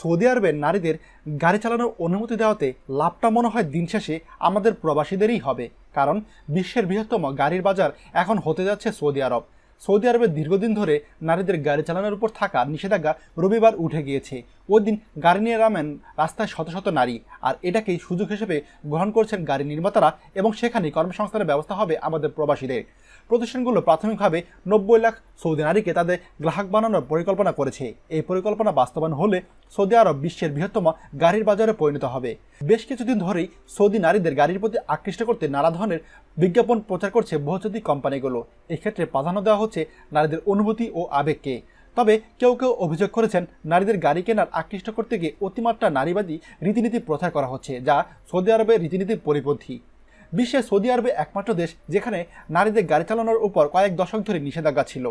Saudi আরবের নারীদের গাড়ি চালানোর অনুমতি দেওয়াতে লাভটা মনে হয় দিন শেষে আমাদের প্রবাসীদেরই হবে কারণ বিশ্বের বৃহত্তম গাড়ির বাজার এখন হতে যাচ্ছে সৌদি আরব সৌদি আরবে দীর্ঘদিন ধরে নারীদের গাড়ি চালানোর উপর থাকা নিষেধাজ্ঞা রবিবার উঠে গিয়েছে ওই দিন গাড়ি নিয়ে নামেন রাস্তায় শত শত নারী আর এটাকেই সুযোগ হিসেবে গ্রহণ করছেন গাড়ি নির্মাতারা এবং সেখানে কর্মসংস্থানের ব্যবস্থা হবে আমাদের প্রবাসীদের প্রতিষ্ঠানগুলো প্রাথমিকভাবে নব্বই লাখ সৌদি নারীকে তাদের গ্রাহক বানানোর পরিকল্পনা করেছে এই পরিকল্পনা বাস্তবায়ন হলে সৌদি আরব বিশ্বের বৃহত্তম গাড়ির বাজারে পরিণত হবে বেশ কিছুদিন ধরেই সৌদি নারীদের গাড়ির প্রতি আকৃষ্ট করতে নানা ধরনের বিজ্ঞাপন প্রচার করছে বহুজাতিক কোম্পানিগুলো এক্ষেত্রে প্রাধান্য দেওয়া হচ্ছে নারীদের অনুভূতি ও আবেগকে তবে কেউ কেউ অভিযোগ করেছেন নারীদের গাড়ি কেনার আকৃষ্ট করতে গিয়ে অতিমাত্রা নারীবাদী রীতিনীতি প্রচার করা হচ্ছে যা সৌদি আরবের রীতিনীতির পরিপন্থী বিশ্বে সৌদি আরবে একমাত্র দেশ যেখানে নারীদের গাড়ি চালানোর উপর কয়েক দশক ধরে নিষেধাজ্ঞা ছিল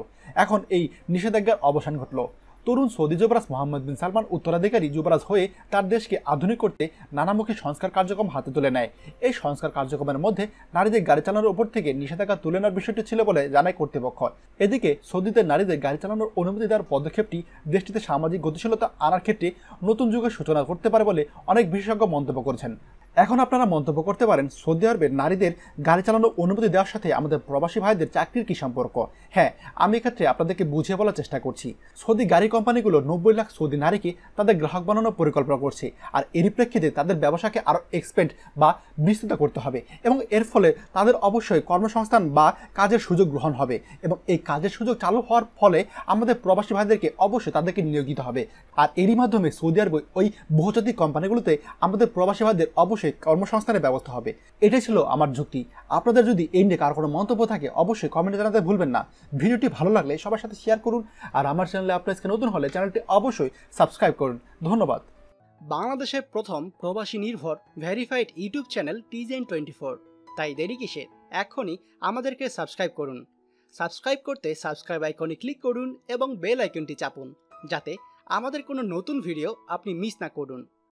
এখন এই নিষেধাজ্ঞার অবসান ঘটল তরুণ সৌদি যুবরাজ মোহাম্মদ বিন সালমান উত্তরাধিকারী যুবরাজ হয়ে তার দেশকে আধুনিক করতে নানামুখী সংস্কার কার্যক্রম হাতে তুলে নেয় এই সংস্কার কার্যক্রমের মধ্যে নারীদের গাড়ি চালানোর উপর থেকে নিষেধাজ্ঞা তুলে নেওয়ার বিষয়টি ছিল বলে জানায় কর্তৃপক্ষ এদিকে সৌদিতে নারীদের গাড়ি চালানোর অনুমতি দেওয়ার পদক্ষেপটি দেশটিতে সামাজিক গতিশীলতা আনার ক্ষেত্রে নতুন যুগের সূচনা করতে পারে বলে অনেক বিশেষজ্ঞ মন্তব্য করেছেন এখন আপনারা মন্তব্য করতে পারেন সৌদি আরবের নারীদের গাড়ি চালানোর অনুমতি দেওয়ার সাথে আমাদের প্রবাসী ভাইদের চাকরির কি সম্পর্ক হ্যাঁ আমি এক্ষেত্রে আপনাদেরকে বুঝিয়ে বলার চেষ্টা করছি সৌদি গাড়ি কোম্পানিগুলো নব্বই লাখ সৌদি নারীকে তাদের গ্রাহক বানানোর পরিকল্পনা করছে আর এরই প্রেক্ষিতে তাদের ব্যবসাকে আরও এক্সপেন্ড বা বিস্তৃত করতে হবে এবং এর ফলে তাদের অবশ্যই কর্মসংস্থান বা কাজের সুযোগ গ্রহণ হবে এবং এই কাজের সুযোগ চালু হওয়ার ফলে আমাদের প্রবাসী ভাইদেরকে অবশ্যই তাদেরকে নিয়োগ দিতে হবে আর এরই মাধ্যমে সৌদি আরব ওই বহুজাতিক কোম্পানিগুলোতে আমাদের প্রবাসী ভাইদের অবশ্যই বসে কর্মসংস্থানের ব্যবস্থা হবে এটাই ছিল আমার যুক্তি আপনাদের যদি এই নিয়ে কার কোনো মন্তব্য থাকে অবশ্যই কমেন্টে জানাতে ভুলবেন না ভিডিওটি ভালো লাগলে সবার সাথে শেয়ার করুন আর আমার চ্যানেলে আপনার নতুন হলে চ্যানেলটি অবশ্যই সাবস্ক্রাইব করুন ধন্যবাদ বাংলাদেশের প্রথম প্রবাসী নির্ভর ভেরিফাইড ইউটিউব চ্যানেল টিজেন টোয়েন্টি ফোর তাই দেরি কিসে এখনই আমাদেরকে সাবস্ক্রাইব করুন সাবস্ক্রাইব করতে সাবস্ক্রাইব আইকনে ক্লিক করুন এবং বেল আইকনটি চাপুন যাতে আমাদের কোনো নতুন ভিডিও আপনি মিস না করুন